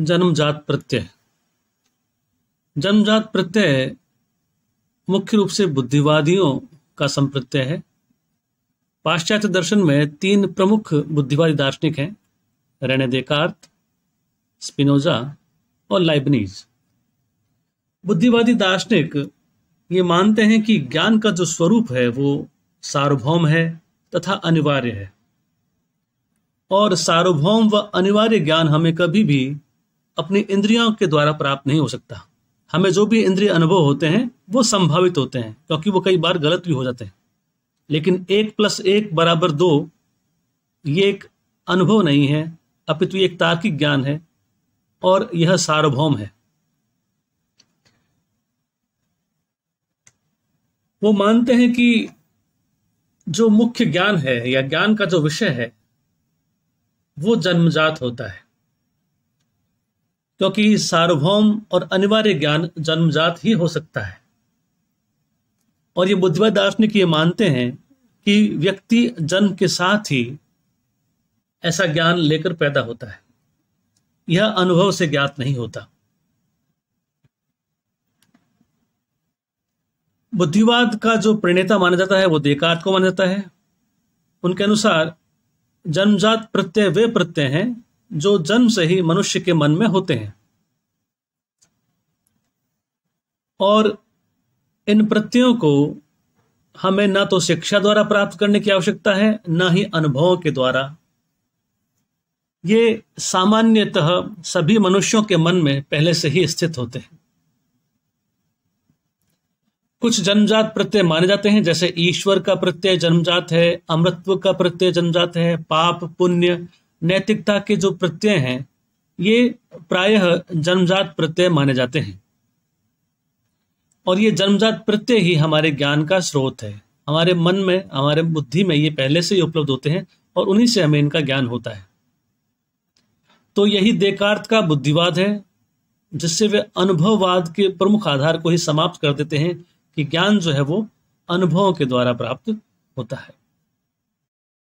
जन्मजात प्रत्यय जन्मजात प्रत्यय मुख्य रूप से बुद्धिवादियों का संप्रत्यय है पाश्चात्य दर्शन में तीन प्रमुख बुद्धिवादी दार्शनिक हैं रेने देकार्त स्पिनोजा और लाइबनीज बुद्धिवादी दार्शनिक ये मानते हैं कि ज्ञान का जो स्वरूप है वो सार्वभौम है तथा अनिवार्य है और सार्वभौम व अनिवार्य ज्ञान हमें कभी भी अपनी इंद्रियों के द्वारा प्राप्त नहीं हो सकता हमें जो भी इंद्रिय अनुभव होते हैं वो संभावित होते हैं क्योंकि वो कई बार गलत भी हो जाते हैं लेकिन एक प्लस एक बराबर दो ये एक अनुभव नहीं है अपितु एक तार्किक ज्ञान है और यह सार्वभौम है वो मानते हैं कि जो मुख्य ज्ञान है या ज्ञान का जो विषय है वो जन्मजात होता है क्योंकि सार्वभौम और अनिवार्य ज्ञान जन्मजात ही हो सकता है और ये बुद्धिवा दार्शनिक ये मानते हैं कि व्यक्ति जन्म के साथ ही ऐसा ज्ञान लेकर पैदा होता है यह अनुभव से ज्ञात नहीं होता बुद्धिवाद का जो प्रणेता माना जाता है वो देकार्त को माना जाता है उनके अनुसार जन्मजात प्रत्यय वे प्रत्यय हैं जो जन्म से ही मनुष्य के मन में होते हैं और इन प्रत्ययों को हमें ना तो शिक्षा द्वारा प्राप्त करने की आवश्यकता है ना ही अनुभव के द्वारा ये सामान्यतः सभी मनुष्यों के मन में पहले से ही स्थित होते हैं कुछ जन्मजात प्रत्यय माने जाते हैं जैसे ईश्वर का प्रत्यय जन्मजात है अमृतत्व का प्रत्यय जन्मजात है पाप पुण्य नैतिकता के जो प्रत्यय हैं ये प्रायः जन्मजात प्रत्यय माने जाते हैं और ये जन्मजात प्रत्यय ही हमारे ज्ञान का स्रोत है हमारे मन में हमारे बुद्धि में ये पहले से ही उपलब्ध होते हैं और उन्हीं से हमें इनका ज्ञान होता है तो यही देकार्थ का बुद्धिवाद है जिससे वे अनुभववाद के प्रमुख आधार को ही समाप्त कर देते हैं कि ज्ञान जो है वो अनुभवों के द्वारा प्राप्त होता है